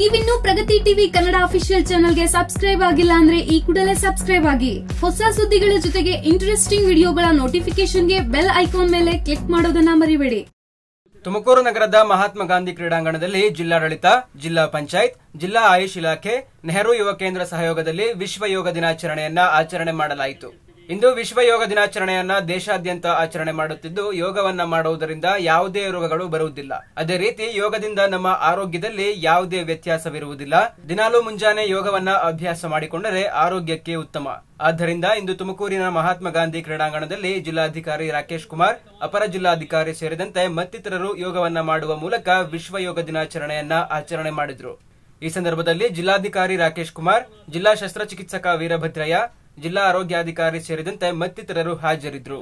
ನೀವಿನ್ನೂ Pragati TV Kannada official ಚಾನೆಲ್ಗೆ subscribe ಆಗಿಲ್ಲ ಅಂದ್ರೆ ಈ ಕೂಡಲೇ ಸಬ್ಸ್ಕ್ರೈಬ್ ಆಗಿ ಹೊಸ ಸುದ್ದಿಗಳ ಜೊತೆಗೆ ಇಂಟ್ರೆಸ್ಟಿಂಗ್ ವಿಡಿಯೋಗಳ ನೋಟಿಫಿಕೇಶನ್ಗೆ ಬೆಲ್ ಐಕಾನ್ ಮೇಲೆ ಕ್ಲಿಕ್ ಮಾಡೋದನ್ನ ಮರಿಬೇಡಿ ತುಮಕೂರು ನಗರದ ಮಹಾತ್ಮ ಗಾಂಧಿ ಕ್ರೀಡಾಂಗಣದಲ್ಲಿ ಜಿಲ್ಲಾಡಳಿತ ಜಿಲ್ಲಾ ಪಂಚಾಯತ್ ಜಿಲ್ಲಾ ಆಯುಷ್ ಇಲಾಖೆ ನೆಹರು ಯುವ ಕೇಂದ್ರ ಸಹಯೋಗದಲ್ಲಿ ವಿಶ್ವ ಯೋಗ ದಿನಾಚರಣೆಯನ್ನ ಆಚರಣೆ ಮಾಡಲಾಯಿತು ಇಂದು ವಿಶ್ವ ಯೋಗ ದಿನಾಚರಣೆಯನ್ನ ದೇಶಾದ್ಯಂತ ಆಚರಣೆ ಮಾಡುತ್ತಿದ್ದು ಯೋಗವನ್ನ ಮಾಡುವುದರಿಂದ ಯಾವುದೇ ರೋಗಗಳು ಬರುವುದಿಲ್ಲ ಅದೇ ರೀತಿ ಯೋಗದಿಂದ ನಮ್ಮ ಆರೋಗ್ಯದಲ್ಲಿ ಯಾವುದೇ ವ್ಯತ್ಯಾಸವಿರುವುದಿಲ್ಲ ದಿನಾಲೂ ಮುಂಜಾನೆ ಯೋಗವನ್ನ ಅಭ್ಯಾಸ ಮಾಡಿಕೊಂಡರೆ ಆರೋಗ್ಯಕ್ಕೆ ಉತ್ತಮ ಆದ್ದರಿಂದ ಇಂದು ತುಮಕೂರಿನ ಮಹಾತ್ಮ ಗಾಂಧಿ ಕ್ರೀಡಾಂಗಣದಲ್ಲಿ ಜಿಲ್ಲಾಧಿಕಾರಿ ರಾಕೇಶ್ ಕುಮಾರ್ ಅಪರ ಜಿಲ್ಲಾಧಿಕಾರಿ ಸೇರಿದಂತೆ ಮತ್ತಿತರರು ಯೋಗವನ್ನ ಮಾಡುವ ಮೂಲಕ ವಿಶ್ವ ಯೋಗ ದಿನಾಚರಣೆಯನ್ನ ಆಚರಣೆ ಮಾಡಿದ್ರು ಈ ಸಂದರ್ಭದಲ್ಲಿ ಜಿಲ್ಲಾಧಿಕಾರಿ ರಾಕೇಶ್ ಕುಮಾರ್ ಜಿಲ್ಲಾ ಶಸ್ತ್ರಚಿಕಿತ್ಸಕ ವೀರಭದ್ರಯ್ಯ ಜಿಲ್ಲಾ ಆರೋಗ್ಯಾಧಿಕಾರಿ ಸೇರಿದಂತೆ ಮತ್ತಿತರರು ಹಾಜರಿದ್ದರು